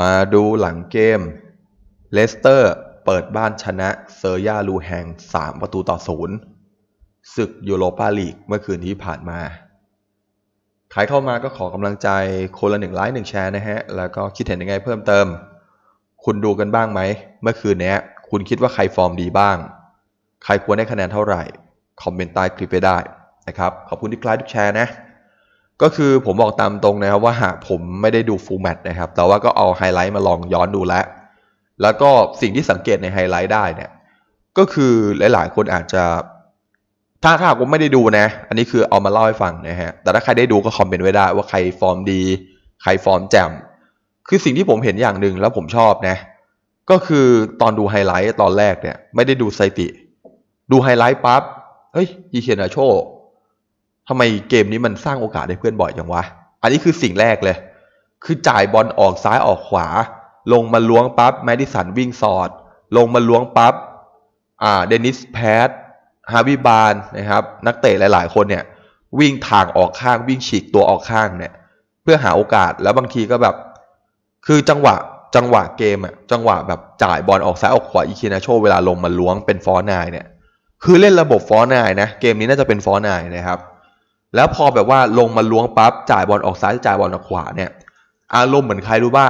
มาดูหลังเกม เลสเตอร์ เปิดบ้านชนะเซอร์ยาลูแฮง3 ประตูต่อศูนย์ศึกยูโรปาลีกเมื่อคืนที่ผ่านมาใครเข้ามาก็ขอกำลังใจคนละหนึ่งไลค์หนึ่งแชร์นะฮะ แล้วก็คิดเห็นยังไงเพิ่มเติม คุณดูกันบ้างไหม เมื่อคืนนี้คุณคิดว่าใครฟอร์มดีบ้าง ใครควรได้คะแนนเท่าไหร่ คอมเมนต์ใต้คลิปไปได้นะครับ ขอบคุณที่คลายทุกแชร์นะก็คือผมบอกตามตรงนะครับว่าหากผมไม่ได้ดูฟูลแมตนะครับ แต่ว่าก็เอาไฮไลท์มาลองย้อนดูแล้วแล้วก็สิ่งที่สังเกตในไฮไลท์ได้เนี่ยก็คือหลายๆคนอาจจะ ถ้าถ้าผมไม่ได้ดูนะ อันนี้คือเอามาเล่าให้ฟังนะฮะแต่ถ้าใครได้ดูก็คอมเมนต์ไว้ได้ ว่าใครฟอร์มดีใครฟอร์มแจ่มคือสิ่งที่ผมเห็นอย่างหนึ่งแล้วผมชอบนะก็คือตอนดูไฮไลท์ตอนแรกเนี่ย ไม่ได้ดูไซติ ดูไฮไลท์ปั๊บเฮ้ยยีเคนอาโชทำไมเกมนี้มันสร้างโอกาสให้เพื่อนบ่อยจังวะ อันนี้คือสิ่งแรกเลย คือจ่ายบอลออกซ้ายออกขวา ลงมาล้วงปับ๊บแมดิสันวิ่งสอด ลงมาล้วงปับ๊บอ่าเดนิสแพทฮาวิบานนะครับ นักเตะหลายๆคนเนี่ย วิ่งทางออกข้างวิ่งฉีกตัวออกข้างเนี่ย เพื่อหาโอกาส แล้วบางทีก็แบบ คือจังหวะ จังหวะเกมอะจังหวะแบบจ่ายบอลออกซ้ายออกขวาอีคินาโชเวลาลงมาล้วงเป็นฟอร์นายเนี่ย คือเล่นระบบฟอร์นายนะ เกมนี้น่าจะเป็นฟอร์นายนะครับแล้วพอแบบว่าลงมาล้วงปั๊บจ่ายบอลออกซ้าย จ่ายบอลออกขวาเนี่ย อารมณ์เหมือนใครรู้ป่ะ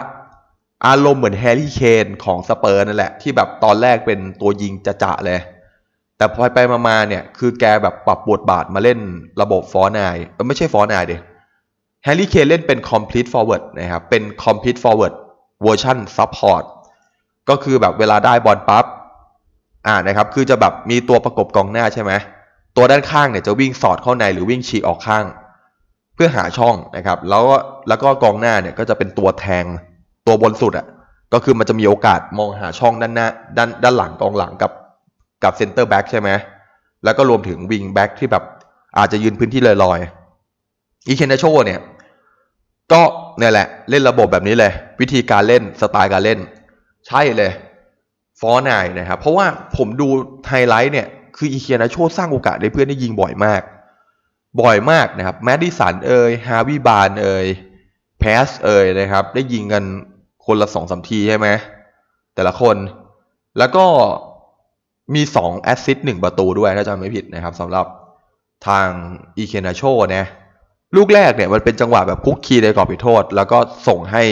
อารมณ์เหมือนแฮร์รี่เคนของสเปอร์นั่นแหละที่แบบตอนแรกเป็นตัวยิงจะจะเลย แต่พอไปมาเนี่ย คือแกแบบปรับบทบาทมาเล่นระบบฟอร์นายไม่ใช่ฟอร์นายเด็แฮร์รี่เคนเล่นเป็นคอมพลีทฟอร์เวิร์ดนะครับเป็นคอมพลีทฟอร์เวิร์ดเวอร์ชันซับพอร์ตก็คือแบบเวลาได้บอลปับ๊บอ่านะครับ คือจะแบบมีตัวประกบกองหน้าใช่ไหมตัวด้านข้างเนี่ย จะวิ่งสอดเข้าในหรือวิ่งฉีกออกข้าง เพื่อหาช่องนะครับ แล้วแล้วก็กองหน้าเนี่ยก็จะเป็นตัวแทงตัวบนสุดอะ่ะ ก็คือมันจะมีโอกาสมองหาช่องด้านหน้า ด้านด้านหลังกองหลังกับ กับเซนเตอร์แบ็กใช่ไหมแล้วก็รวมถึงวิงแบ็กที่แบบอาจจะยืนพื้นที่ลอยๆอีเคนเนโชเนี่ย ก็เนี่ยแหละ เล่นระบบแบบนี้เลย วิธีการเล่นสไตล์การเล่น ใช่เลยฟอร์นายนะครับเพราะว่าผมดูไฮไลท์เนี่ยคืออีเคียนาโชสร้างโอกาสให้เพื่อนได้ยิงบ่อยมาก บ่อยมากนะครับแมดดิสันเอ่ยฮาวิบาน เอ่ยแพสเอ่ยนะครับ ได้ยิงกันคนละสองสามทีใช่ไหมแต่ละคนแล้วก็มีสองแอสซิสต์หนึ่งประตูด้วยถ้าจำไม่ผิดนะครับสำหรับทางอีเคนาโชนะ ลูกแรกเนี่ยมันเป็นจังหวะแบบคุกคีในกรอบผิดโทษ แล้วก็ส่งให้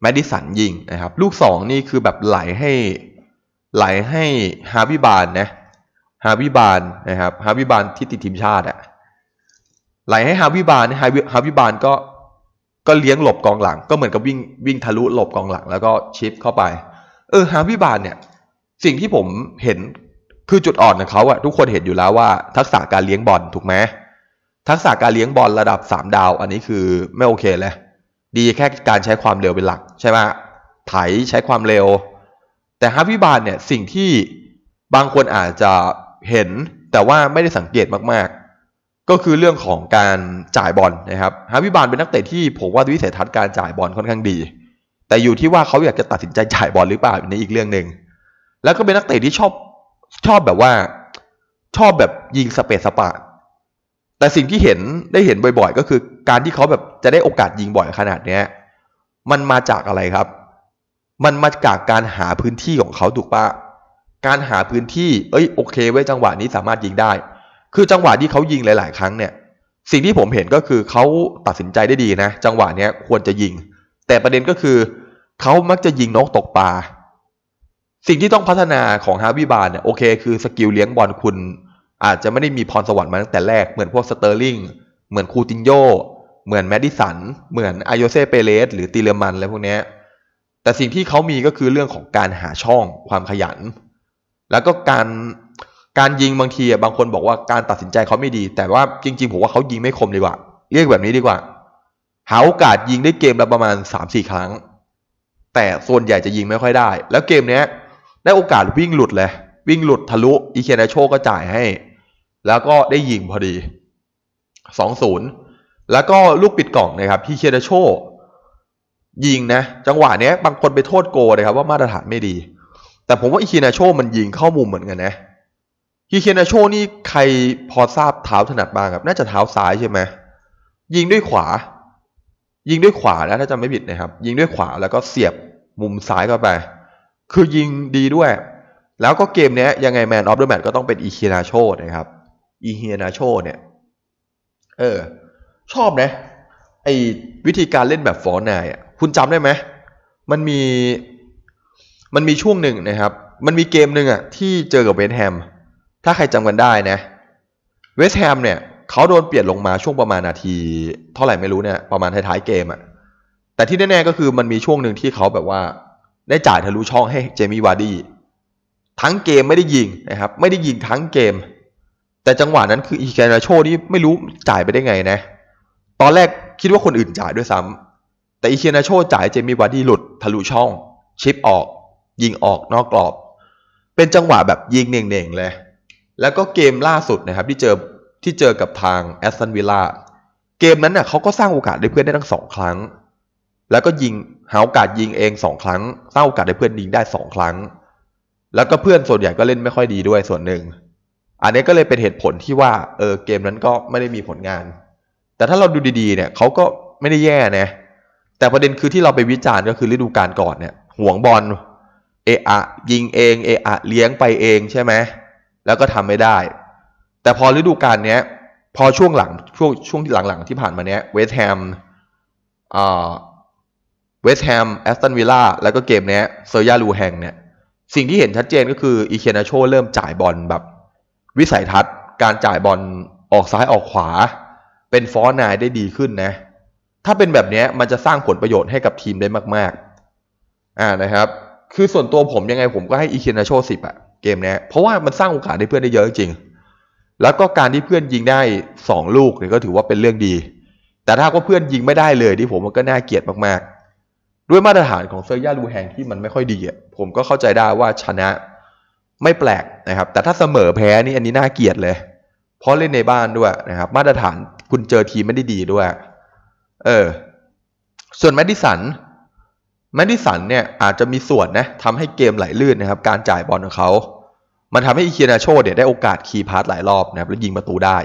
แมดดิสันยิงนะครับลูกสองนี่คือแบบไหลให้ไหลให้ฮาวิบานนะฮาวิบาลนะครับฮาวิบาลที่ติดทีมชาติอะไหลให้ฮาวิบาลฮาวิฮาวิบาลก็ก็เลี้ยงหลบกองหลัง ก็เหมือนกับวิ่งวิ่งทะลุหลบกองหลัง แล้วก็ชิปเข้าไป เออฮาวิบาลเนี่ย สิ่งที่ผมเห็นคือจุดอ่อนของเขาอะทุกคนเห็นอยู่แล้วว่า ทักษะการเลี้ยงบอลถูกไหมทักษะการเลี้ยงบอลระดับ 3 ดาว อันนี้คือไม่โอเคเลยดีแค่การใช้ความเร็วเป็นหลัก ใช่ไหมไถใช้ความเร็ว แต่ฮาวิบาลเนี่ย สิ่งที่บางคนอาจจะเห็นแต่ว่าไม่ได้สังเกตมาก ๆ ก็คือเรื่องของการจ่ายบอลนะครับฮาวิบานเป็นนักเตะที่ผมว่าวิสัยทัศน์การจ่ายบอลค่อนข้างดี แต่อยู่ที่ว่าเขาอยากจะตัดสินใจจ่ายบอลหรือเปล่าในอีกเรื่องหนึ่งแล้วก็เป็นนักเตะที่ชอบชอบแบบว่าชอบแบบยิงสเปซสปาแต่สิ่งที่เห็นได้เห็นบ่อย ๆ ก็คือการที่เขาแบบจะได้โอกาสยิงบ่อยขนาดเนี้ยมันมาจากอะไรครับ มันมาจากการหาพื้นที่ของเขาถูกปะการหาพื้นที่เอ้ย โอเค เว้ย จังหวะนี้สามารถยิงได้ คือจังหวะที่เขายิงหลาย ๆ ครั้งเนี่ย สิ่งที่ผมเห็นก็คือเขาตัดสินใจได้ดีนะ จังหวะเนี้ยควรจะยิง แต่ประเด็นก็คือเขามักจะยิงนกตกปลาสิ่งที่ต้องพัฒนาของฮาวิบาลเนี่ย โอเค คือสกิลเลี้ยงบอลคุณอาจจะไม่ได้มีพรสวรรค์มาตั้งแต่แรก เหมือนพวกสเตอร์ลิง เหมือนคูตินโย เหมือนแมดดิสัน เหมือนอายเซเปเรสหรือตีเลมันอะไรพวกนี้แต่สิ่งที่เขามีก็คือเรื่องของการหาช่อง ความขยันแล้วก็การการยิงบางทีบางคนบอกว่าการตัดสินใจเขาไม่ดีแต่ว่าจริงๆผมว่าเขายิงไม่คมดีกว่าเรียกแบบนี้ดีกว่าหาโอกาสยิงได้เกมละประมาณสามสี่ครั้ง แต่ส่วนใหญ่จะยิงไม่ค่อยได้ แล้วเกมเนี้ยได้โอกาสวิ่งหลุดเลยวิ่งหลุดทะลุอีเคียนาโชก็จ่ายให้ แล้วก็ได้ยิงพอดีสองศูนย์แล้วก็ลูกปิดกล่องนะครับที่เคียนาโชยิงนะ จังหวะเนี้ย บางคนไปโทษโกนะครับ ว่ามาตรฐานไม่ดีแต่ผมว่าอิคินาโชมันยิงเข้ามุมเหมือนกันนะ อิคินาโชนี่ใครพอทราบเท้าถนัดบ้างครับ น่าจะเท้าซ้ายใช่ไหม ยิงด้วยขวา ยิงด้วยขวานะถ้าจำไม่ผิดนะครับ ยิงด้วยขวาแล้วก็เสียบมุมซ้ายเข้าไป คือยิงดีด้วย แล้วก็เกมนี้ยังไงแมนออฟเดอะแมตก็ต้องเป็นอิเคินาโชนะครับ อิเคินาโชเนี่ย เออ ชอบนะ ไอวิธีการเล่นแบบฟอร์นายอ่ะคุณจำได้ไหม มันมีมันมีช่วงหนึ่งนะครับ มันมีเกมหนึ่งอ่ะที่เจอกับเวสแฮม ถ้าใครจำกันได้นะ เวสแฮมเนี่ย เขาโดนเปลี่ยนลงมาช่วงประมาณนาที เท่าไหร่ไม่รู้เนี่ย ประมาณท้ายๆเกมอ่ะ แต่ที่แน่ๆก็คือมันมีช่วงหนึ่งที่เขาแบบว่า ได้จ่ายทะลุช่องให้เจมี่วาร์ดี้ทั้งเกมไม่ได้ยิงนะครับ ไม่ได้ยิงทั้งเกม แต่จังหวะนั้นคืออีแกนาโชนี่ไม่รู้จ่ายไปได้ไงนะ ตอนแรกคิดว่าคนอื่นจ่ายด้วยซ้ำ แต่อีเคนาโชจ่ายเจมี่วาร์ดี้หลุดทะลุช่องชิปออกยิงออกนอกกรอบ เป็นจังหวะแบบยิงเน่งๆเลย แล้วก็เกมล่าสุดนะครับ ที่เจอที่เจอกับทางแอสตันวิลล่าเกมนั้นเน่ยเขาก็สร้างโอกาสได้เพื่อนได้ทั้งสองครั้ง แล้วก็ยิงหาโอกาสยิงเองสองครั้งสร้างโอกาสให้เพื่อนยิงได้สองครั้ง แล้วก็เพื่อนส่วนใหญ่ก็เล่นไม่ค่อยดีด้วยส่วนหนึ่งอันนี้ก็เลยเป็นเหตุผลที่ว่าเออเกมนั้นก็ไม่ได้มีผลงาน แต่ถ้าเราดูดีๆ เนี่ยเขาก็ไม่ได้แย่นะแต่ประเด็นคือที่เราไปวิจารณ์ก็คือฤดูกาลก่อนเนี่ยห่วงบอลเอะอะยิงเอง เอะอะเลี้ยงไปเองใช่ไหมแล้วก็ทำไม่ได้ แต่พอฤดูกาลเนี้ย พอช่วงหลังช่วงช่วงหลัง ๆ ที่ผ่านมาเนี้ย เวสต์แฮมอ่าเวสต์แฮมแอสตันวิลล่า แล้วก็เกมเนี้ยเซอร์ยาลูแฮงเนี่ย สิ่งที่เห็นชัดเจนก็คืออีเคนาโชเริ่มจ่ายบอลแบบ วิสัยทัศน์การจ่ายบอลออกซ้ายออกขวา เป็นฟอร์นายได้ดีขึ้นนะ ถ้าเป็นแบบนี้มันจะสร้างผลประโยชน์ให้กับทีมได้มาก ๆ อ่านะครับคือส่วนตัวผมยังไง ผมก็ให้อีเคนาโชสิบอะเกมนี้เพราะว่ามันสร้างโอกาสให้เพื่อนได้เยอะจริง แล้วก็การที่เพื่อนยิงได้สองลูกเนี่ยก็ถือว่าเป็นเรื่องดี แต่ถ้าว่าเพื่อนยิงไม่ได้เลยที่ผมมันก็น่าเกลียดมาก ๆ ด้วยมาตรฐานของเซอร์ย่าลูแฮงที่มันไม่ค่อยดีอะผมก็เข้าใจได้ว่าชนะไม่แปลกนะครับ แต่ถ้าเสมอแพ้นี่อันนี้น่าเกลียดเลย เพราะเล่นในบ้านด้วยนะครับ มาตรฐานคุณเจอทีไม่ได้ดีด้วย เออ ส่วนแมดดิสันแมดิสันเนี่ยอาจจะมีส่วนนะทำให้เกมไหลลื่นนะครับ การจ่ายบอลของเขา มันทำให้อิเคียนาโชเนี่ยได้โอกาสคีย์พาสหลายรอบนะครับแล้วยิงประตูได้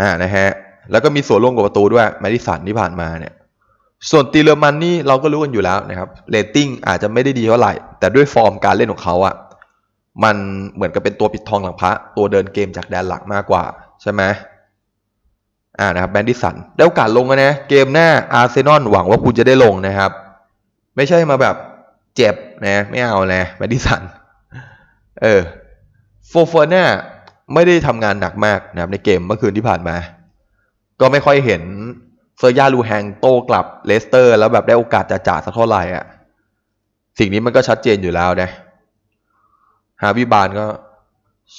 อ่านะฮะ แล้วก็มีส่วนร่วมกับประตูด้วยแมดิสันที่ผ่านมาเนี่ย ส่วนตีเลอร์มันนี่เราก็รู้กันอยู่แล้วนะครับเรตติ้งอาจจะไม่ได้ดีเท่าไหร่ แต่ด้วยฟอร์มการเล่นของเขาอะ่ะมันเหมือนกับเป็นตัวปิดทองหลังพระตัวเดินเกมจากแดนหลักมากกว่า ใช่ไหมอ่านะครับแมนดิสันได้โอกาสลงนะเกมหน้าอาร์เซนอลหวังว่าคุณจะได้ลงนะครับไม่ใช่มาแบบเจ็บนะไม่เอานะแมดิสัน เออโฟฟอน่าไม่ได้ทำงานหนักมากนะในเกมเมื่อคืนที่ผ่านมา ก็ไม่ค่อยเห็นเซอร์ยาลูแฮงโตกลับเลสเตอร์ แล้วแบบได้โอกาสจะจ่าสักเท่าไหร่อ่ะสิ่งนี้มันก็ชัดเจนอยู่แล้วนะฮาวิบานก็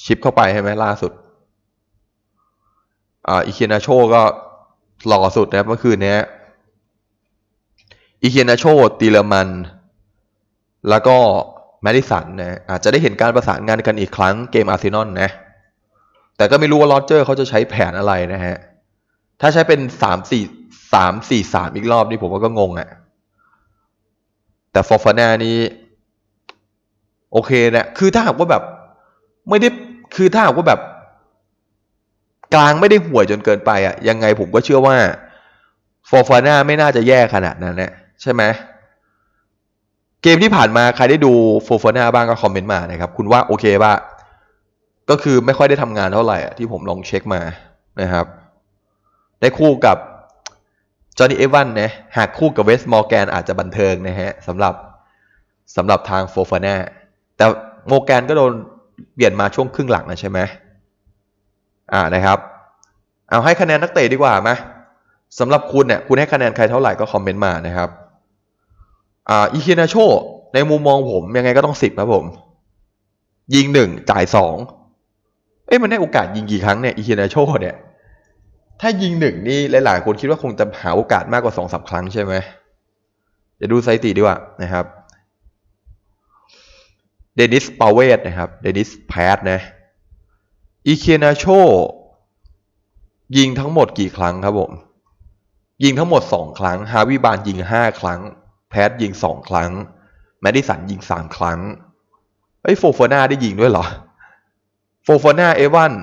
ชิปเข้าไปใช่ไหมล่าสุดอ่าอิเคนาโชก็หล่อสุดนะเมื่อคืนนี้อีเคียนาโชตีเลมันแล้วก็แมดิสันนะอาจจะได้เห็นการประสานงานกันอีกครั้งเกมอาร์เซนอลนะ แต่ก็ไม่รู้ว่าลอเจอร์เขาจะใช้แผนอะไรนะฮะ ถ้าใช้เป็นสามสี่สามสี่สามอีกรอบนี่ผมก็งงอะ่ะแต่ฟอร์ฟานานี่ โอเคนะ คือถ้าหากว่าแบบ ไม่ได้คือถ้าหากว่าแบบกลางไม่ได้ห่วยจนเกินไปอะ่ะยังไงผมก็เชื่อว่าฟอร์ฟาน่าไม่น่าจะแย่ขนาดนั้นนะใช่ไหมเกมที่ผ่านมาใครได้ดูโฟ์ฟอนาบ้างก็คอมเมนต์มานะครับ คุณว่าโอเคป่ะ ก็คือไม่ค่อยได้ทำงานเท่าไหร่ที่ผมลองเช็คมานะครับ ได้คู่กับจอห์นนี่เอวันนะหากคู่กับเวสมอร์แกนอาจจะบันเทิงนะฮะสำหรับสำหรับทางโฟฟาน่าแต่โมแกน ก็โดน เปลี่ยนมาช่วงครึ่งหลังนะใช่ไหมอ่านะครับ เอาให้คะแนนนักเตะดีกว่าไหมสำหรับคุณเนี่ยคุณให้คะแนนใครเท่าไหร่ก็คอมเมนต์มานะครับอ่าอเคนาโชในมุมมองผมยังไงก็ต้องสิบครับผม ยิงหนึ่งจ่ายสองเอ๊ะมันได้โอกาส ยิงกี่ครั้งเนี่ยอีเคนาโชเนี่ยถ้ายิงหนึ่งนี่หลายๆ คนคิดว่าคงจะหาโอกาสมากกว่าสองสาครั้งใช่ไหมเดี๋ยวดูสถิติดีกว่านะครับเดนิสปาเวตนะครับเดนิสแพดนะอีเคนาโชยิงทั้งหมดกี่ครั้งครับผม ยิงทั้งหมดสองครั้งฮาวิบานยิงห้าครั้งแพทยิงสองครั้งแมดิสันยิงสามครั้งไอ้โฟฟอนาได้ยิงด้วยเหรอโฟฟอนาเอวัน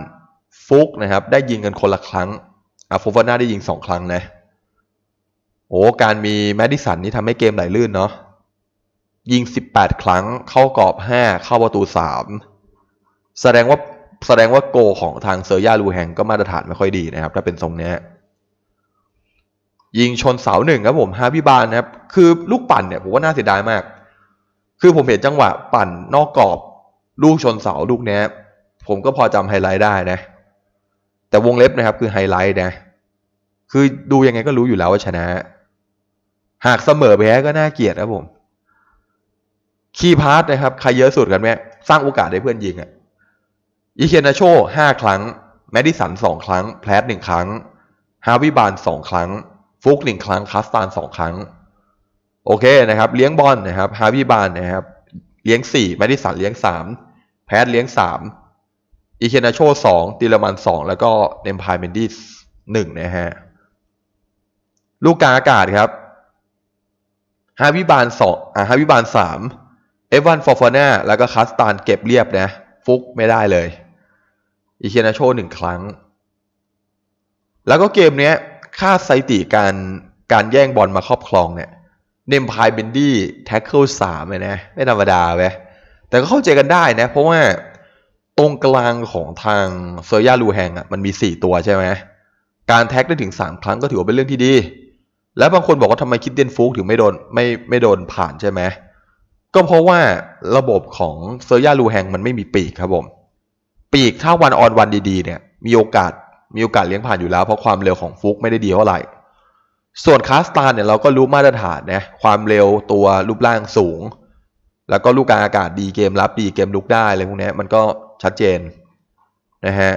ฟุกนะครับ ได้ยิงกันคนละครั้งอ่ะโฟฟอนาได้ยิงสองครั้งนะโอ้การมีแมดิสันนี่ทำให้เกมไหลลื่นเนาะยิงสิบแปดครั้ง เข้ากรอบห้าเข้าประตูสามแสดงว่าแสดงว่าโกของทางเซอร์ยาลูแฮงก็มาตรฐานไม่ค่อยดีนะครับ ถ้าเป็นทรงเนี้ยยิงชนเสาหนึ่งครับผมฮาวิบาลนะครับ คือลูกปั่นเนี่ยผมว่าน่าเสียดายมาก คือผมเห็นจังหวะปั่นนอกกรอบ ลูกชนเสาลูกนี้ผมก็พอจำไฮไลท์ได้นะ แต่วงเล็บนะครับ คือไฮไลท์นะ คือดูยังไงก็รู้อยู่แล้วว่าชนะ หากเสมอแพ้ก็น่าเกียดครับผม คีพาร์ตนะครับใครเยอะสุดกันแม่สร้างโอกาสให้เพื่อนยิงอะอิเคนาโชห้าครั้ง แมดิสันสองครั้งแพลตหนึ่งครั้งฮาวิบานสองครั้งฟุกหนึ่งครั้ง คัสตานสองครั้งโอเคนะครับ เลี้ยงบอลนะครับฮาวิบานนะครับ เลี้ยงสี่แมดิสันเลี้ยงสามแพทเลี้ยงสามอีเคนาโชสองติลมันสอง แล้วก็เนมพายเมนดิสหนึ่งนะฮะลูกกาอากาศครับ ฮาวิบานสองอ่าฮาวิบานสามเอฟวันฟอร์ฟาน่าแล้วก็คัสตานเก็บเรียบนะฟุกไม่ได้เลย อีเคนาโชหนึ่งครั้ง แล้วก็เกมเนี้ยค่าไซติการการแย่งบอลมาครอบครองเนี่ยเนมพายเบนดี้แท็กเกิลสามเลยนะไม่ธรรมดาเว้ยแต่ก็เข้าใจกันได้นะเพราะว่าตรงกลางของทางเซอร์ยาลูแฮงอ่ะมันมีสี่ตัวใช่ไหมการแท็กได้ถึงสามครั้งก็ถือว่าเป็นเรื่องที่ดี แล้วบางคนบอกว่าทำไมคิดเดนฟูกถึงไม่โดน ไม่ไม่โดนผ่านใช่ไหม ก็เพราะว่าระบบของเซอร์ยาลูแฮงมันไม่มีปีกครับผมปีกถ้าวันออนวันดีๆเนี่ย มีโอกาสมีโอกาสเลี้ยงผ่านอยู่แล้วเพราะความเร็วของฟุกไม่ได้ดีเท่าไหร่ ส่วนคาสตานเนี่ยเราก็รู้มาตรฐานนะความเร็วตัวรูปร่างสูง แล้วก็ลูกการอากาศดีเกมรับดีเกมลุกได้อะไรพวกนี้มันก็ชัดเจนนะฮะ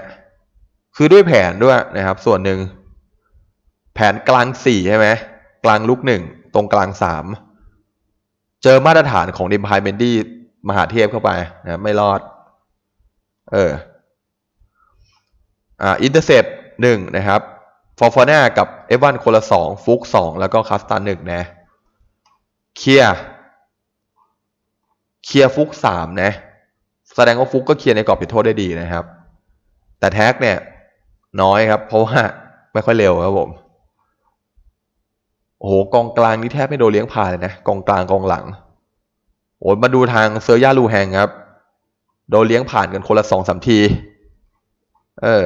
คือด้วยแผนด้วยนะครับ ส่วนหนึ่ง แผนกลางสี่ใช่ไหมกลางลุกหนึ่งตรงกลางสามเจอมาตรฐานของดิมพายเบนดี้มหาเทพเข้าไปนะไม่รอด เอออ่า อินเตอร์เซปหนึ่งนะครับ ฟอร์ฟอน่ากับเอฟวันคนละสองฟุกสองแล้วก็คัสตาหนึ่งนะเคลียเคลียฟุกสามนะ แสดงว่าฟุกก็เคลียในกรอบผิดโทษได้ดีนะครับ แต่แท็กเนี่ย น้อยครับเพราะว่า ไม่ค่อยเร็วครับผมโอ้โหกองกลางนี่แทบไม่โดนเลี้ยงผ่านเลยนะกองกลางกองหลังโอ้มาดูทางเซอร์ย่าลูแฮงครับ โดนเลี้ยงผ่านกันคนละสองสามที เออ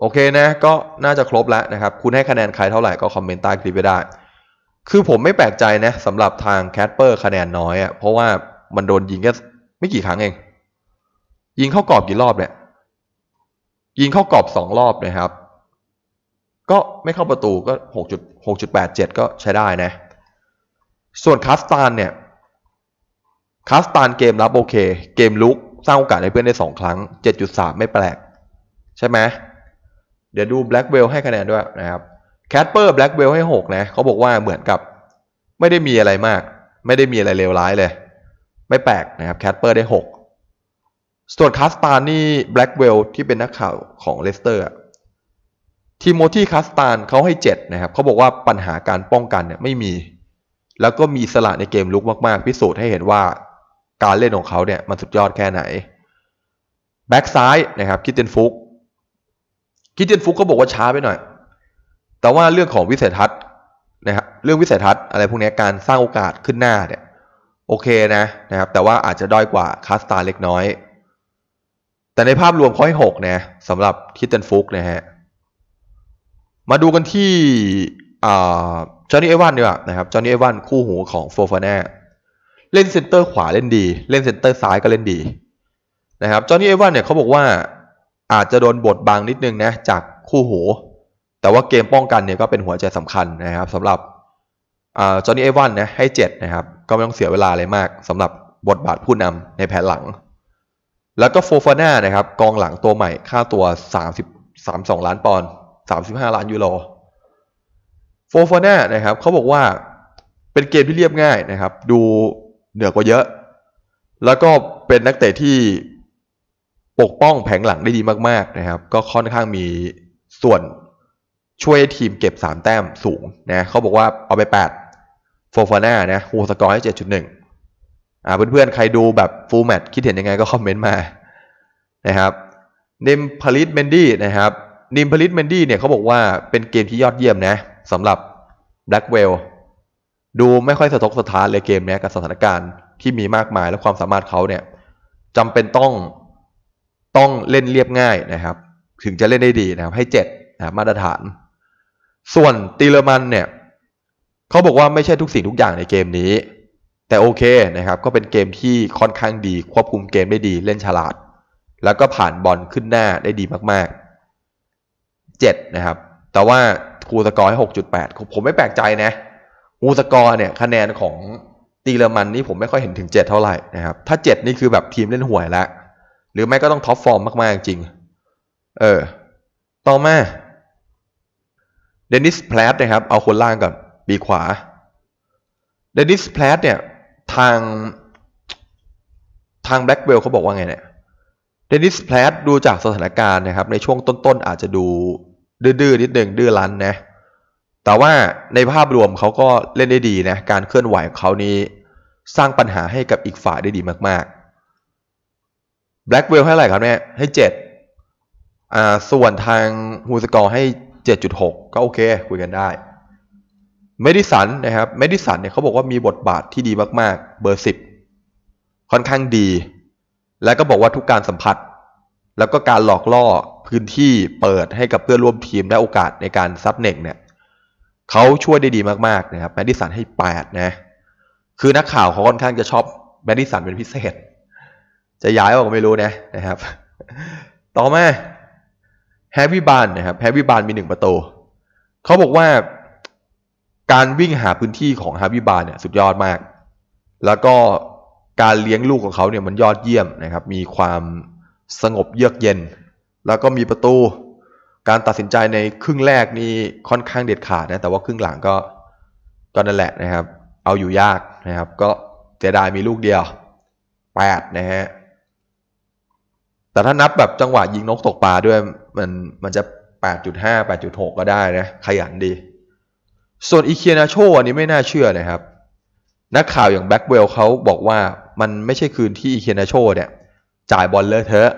โอเค นะ ก็น่าจะครบแล้วนะครับ คุณให้คะแนนใครเท่าไหร่ก็ คอมเมนต์ใต้คลิปไปได้ คือผมไม่แปลกใจ นะสำหรับทางแคสเปอร์คะแนนน้อยอะ่ะเพราะว่ามันโดนยิงแค่ไม่กี่ครั้งเอง ยิงเข้ากรอบกี่รอบเนี่ยยิงเข้ากรอบสองรอบนะครับ ก็ไม่เข้าประตูก็หกจุดหกจุดแปดเจ็ดก็ใช้ได้นะ ส่วนคาสตานเนี่ยคาสตานเกมรับโอเคเกมลุกสร้างโอกาสให้เพื่อนได้สองครั้งเจ็ดจุดสามไม่แปลก ใช่ไหมเดี๋ยวดู Blackwell ให้คะแนนด้วยนะครับ c a เปอร์แบล็กเวลให้ 6 นะเขาบอกว่าเหมือนกับ ไม่ได้มีอะไรมาก ไม่ได้มีอะไรเลวร้ายเลย ไม่แปลก นะครับแค c เปอร์ได้ 6ส่วนคาสตานนี่แบล็กเวลที่เป็นนักข่าวของเลสเตอร์ทีโมธีคาสตานเขาให้ 7 นะครับเขาบอกว่าปัญหาการป้องกันเนี่ยไม่มี แล้วก็มีสละในเกมลุกมากๆ พิสูจน์ให้เห็นว่าการเล่นของเขาเนี่ย มันสุดยอดแค่ไหนแบ็กซ้ายนะครับคิดเตนฟุกคิดเตียนฟุกก็บอกว่าช้าไปหน่อย แต่ว่าเรื่องของวิสัยทัศน์นะครับเรื่องวิสัยทัศน์อะไรพวกนี้การสร้างโอกาสขึ้นหน้าเนี่ยโอเคนะนะครับ แต่ว่าอาจจะด้อยกว่าคาสตาเล็กน้อย แต่ในภาพรวมข้อทีหกนะสำหรับคิดเตียนฟุกนะฮะ มาดูกันที่จอห์นนี่เอวันดีกว่านะครับ จอห์นนี่เอวันคู่หูของโฟฟาน่าเล่นเซนเตอร์ขวาเล่นดี เล่นเซนเตอร์ซ้ายก็เล่นดีนะครับ จอห์นนี่เอวันเนี่ยเขาบอกว่าอาจจะโดนบทบางนิดนึงนะจากคู่หูแต่ว่าเกมป้องกันเนี่ยก็เป็นหัวใจสำคัญนะครับสำหรับจอห์นนี่เอวันนะให้7นะครับ ก็ไม่ต้องเสียเวลาอะไรมากสำหรับบทบาทผู้นำในแผนหลัง แล้วก็โฟฟาน่านะครับ กองหลังตัวใหม่ค่าตัว3ส32ล้านปอนด์35 ล้านยูโรโฟฟาน่านะครับเขาบอกว่าเป็นเกมที่เรียบง่ายนะครับ ดูเหนือกว่าเยอะ แล้วก็เป็นนักเตะที่ปกป้องแผงหลังได้ดีมาก ๆ นะครับ ก็ค่อนข้างมีส่วนช่วยทีมเก็บ3แต้มสูงนะ เขาบอกว่าเอาไป8โฟฟาน่านะฮูสกอร์ให้ 7.1 อ่าเพื่อนๆ ใครดูแบบฟูลแมตคิดเห็นยังไงก็คอมเมนต์มานะครับนิมพลิตเมนดี้นะครับนิมพลิตเมนดี้เนี่ยเขาบอกว่าเป็นเกมที่ยอดเยี่ยมนะสำหรับแบล็กเวลดูไม่ค่อยสะทกสะท้านเลยเกมนี้กับสถานการณ์ที่มีมากมายและความสามารถเขาเนี่ยจำเป็นต้อง้องเล่นเรียบง่ายนะครับ ถึงจะเล่นได้ดีนะครับ ให้7นะมาตรฐาน ส่วนตีเลอร์มันเนี่ยเขาบอกว่าไม่ใช่ทุกสิ่งทุกอย่างในเกมนี้ แต่โอเคนะครับ ก็เป็นเกมที่ค่อนข้างดีควบคุมเกมได้ดีเล่นฉลาด แล้วก็ผ่านบอลขึ้นหน้าได้ดีมากๆ 7 นะครับ แต่ว่าครูสกอร์ให้ 6.8 ผมไม่แปลกใจนะครูสกอร์เนี่ยคะแนนของตีเลอร์มันนี่ผมไม่ค่อยเห็นถึง7เท่าไหร่นะครับ ถ้า7นี่คือแบบทีมเล่นห่วยแล้วหรือไม่ก็ต้องท็อปฟอร์มมาก ๆ จริง เออ ต่อมาเดนิสแพลตนะครับ เอาคนล่างกับปีขวา เดนิสแพลตเนี่ยทางทางแบล็กเวลเขาบอกว่าไงเนี่ย เดนิสแพลตดูจากสถานการณ์นะครับ ในช่วงต้น ๆ อาจจะดู ดื้อ ๆ นิดหนึ่งดื้อรั้นนะ แต่ว่าในภาพรวมเขาก็เล่นได้ดีนะการเคลื่อนไหวของเขานี้ สร้างปัญหาให้กับอีกฝ่ายได้ดีมาก ๆแบล็กเวลให้อะไรครับเนี่ยให้เจ็ดอ่าส่วนทางฮูสกอร์ให้เจ็ดจุดหกก็โอเค คุยกันได้เมดิสันนะครับเมดิสันเนี่ยเขาบอกว่ามีบทบาทที่ดีมากๆ เบอร์สิบค่อนข้างดี แล้วก็บอกว่าทุกการสัมผัส แล้วก็การหลอกล่อพื้นที่เปิดให้กับเพื่อนร่วมทีมได้โอกาสในการซับเน็กเนี่ยเขาช่วยได้ดีมากๆนะครับแมดิสันให้แปดนะ คือนักข่าวเขาค่อนข้างจะชอบแมดิสันเป็นพิเศษจะย้ายออกไม่รู้นะนะครับ ต่อมาแฮปปี้บานนะครับแฮปปี้บานมีหนึ่งประตูเขาบอกว่าการวิ่งหาพื้นที่ของแฮปปี้บานเนี่ย สุดยอดมาก แล้วก็การเลี้ยงลูกของเขาเนี่ยมันยอดเยี่ยมนะครับ มีความสงบเยือกเย็น แล้วก็มีประตู การตัดสินใจในครึ่งแรกนี่ ค่อนข้างเด็ดขาดนะ แต่ว่าครึ่งหลังก็ก็นั่นแหละนะครับ เอาอยู่ยากนะครับ ก็เจดายมีลูกเดียว8นะฮะแต่ถ้านับแบบจังหวะยิงนกตกปลาด้วย มันมันจะ 8.5 8.6 ก็ได้นะขยันดี ส่วนอีเคียนาโชอันนี้ไม่น่าเชื่อนะครับ นักข่าวอย่างแบ็กเวลเขาบอกว่ามันไม่ใช่คืนที่อีเคียนาโชเนี่ย จ่ายบอลเลอะเทอะ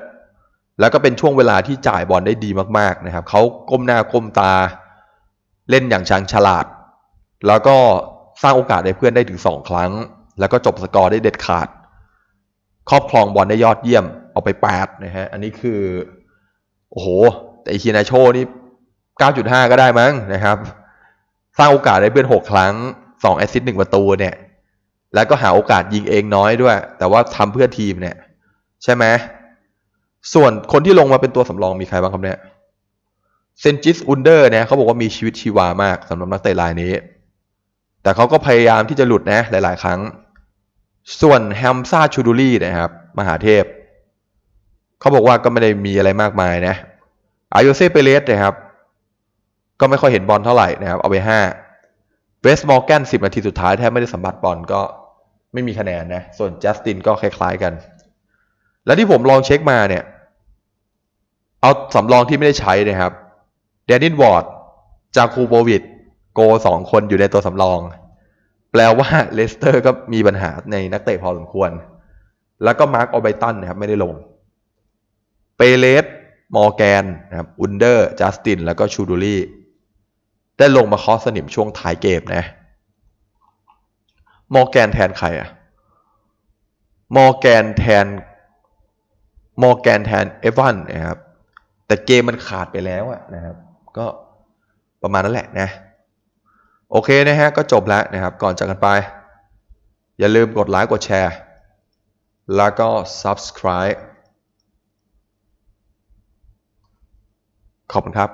แล้วก็เป็นช่วงเวลาที่จ่ายบอลได้ดีมากๆนะครับ เขาก้มหน้า ก้มตา เล่นอย่างชังฉลาด แล้วก็สร้างโอกาสให้เพื่อนได้ถึงสองครั้ง แล้วก็จบสกอร์ได้เด็ดขาดครอบครองบอลได้ยอดเยี่ยม เอาไปแปดนะฮะอันนี้คือ โอ้โห แต่อเคียนาโชนี่เก้าจุดห้าก็ได้มั้งนะครับ สร้างโอกาสได้เพื่อนหกครั้งสองแอซิสต์หนึ่งประตูเนี่ย แล้วก็หาโอกาสยิงเองน้อยด้วย แต่ว่าทำเพื่อทีมเนี่ย ใช่ไหมส่วนคนที่ลงมาเป็นตัวสำรองมีใครบ้างครับเนี่ยเซนจิสอุนเดอร์เนี่ยเขาบอกว่ามีชีวิตชีวามากสำหรับนักเตะรายนี้ แต่เขาก็พยายามที่จะหลุดนะหลายๆ ครั้งส่วนแฮมซาชูดูรี่นะครับ มหาเทพ เขาบอกว่าก็ไม่ได้มีอะไรมากมายนะอายโเซเปเลสนะครับ ก็ไม่ค่อยเห็นบอลเท่าไหร่นะครับ เอาไปห้าเวสมอร์แกนสิบนาทีสุดท้ายแทบไม่ได้สัมผัสบอลก็ไม่มีคะแนนนะ ส่วนจัสตินก็คล้ายๆกัน และที่ผมลองเช็คมาเนี่ย เอาสำรองที่ไม่ได้ใช้นะครับเดนนิสวอร์ดจาคูโบวิดโกสองคนอยู่ในตัวสำรองแปลว่าเลสเตอร์ก็มีปัญหาในนักเตะพอสมควร แล้วก็มาร์คออไบตันนะครับไม่ได้ลง เปเลสมอร์แกนนะครับ อุนเดอร์ จัสติน แล้วก็ชูดูรี่ได้ลงมาคอสสนิมช่วงท้ายเกมนะ มอร์แกนแทนใครอะมอร์แกนแทน มอร์แกนแทนเอวานนะครับ แต่เกมมันขาดไปแล้วอะนะครับ ก็ประมาณนั้นแหละนะโอเคนะฮะ ก็จบแล้ว นะครับ ก่อนจากกันไป อย่าลืมกดไลค์กดแชร์ แล้วก็ subscribe ขอบคุณครับ